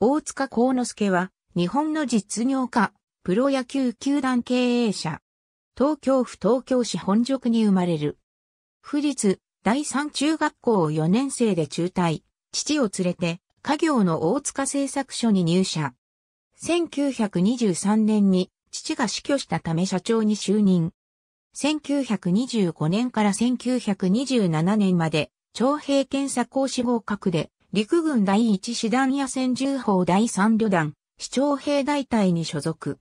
大塚幸之助は、日本の実業家、プロ野球球団経営者。東京府東京市本宿に生まれる。府立第三中学校を4年生で中退。父を連れて、家業の大塚製作所に入社。1923年に父が死去したため社長に就任。1925年から1927年まで徴兵検査講師合格で陸軍第一師団野戦銃砲第三旅団、市長兵大隊に所属。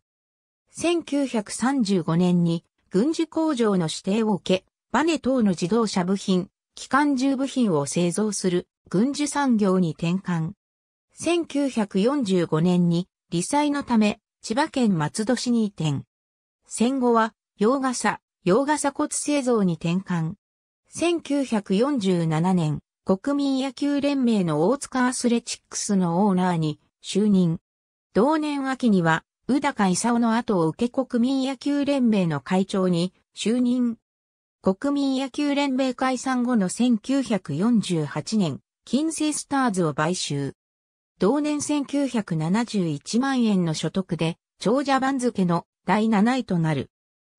1935年に軍事工場の指定を受け、バネ等の自動車部品、機関銃部品を製造する軍需産業に転換。1945年に理災のため千葉県松戸市に移転。戦後は洋傘、洋傘骨製造に転換。1947年、国民野球連盟の大塚アスレチックスのオーナーに就任。同年秋には、宇高勲の後を受け国民野球連盟の会長に就任。国民野球連盟解散後の1948年、金星スターズを買収。同年1971万円の所得で、長者番付の第7位となる。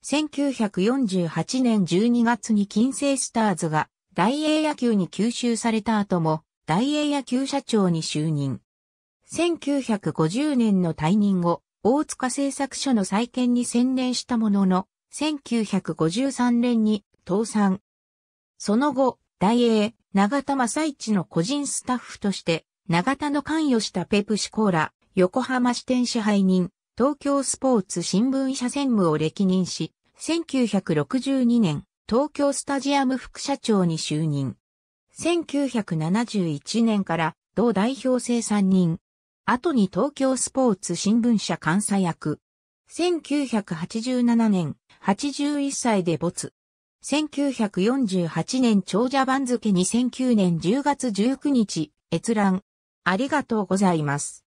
1948年12月に金星スターズが大英野球に吸収された後も、大英野球社長に就任。1950年の退任後、大塚製作所の再建に専念したものの、1953年に倒産。その後、大英、長田正一の個人スタッフとして、長田の関与したペプシコーラ、横浜支店支配人、東京スポーツ新聞社専務を歴任し、1962年、東京スタジアム副社長に就任。1971年から同代表制3人。後に東京スポーツ新聞社監査役。1987年、81歳で没。1948年長者番付2009年10月19日、閲覧。ありがとうございます。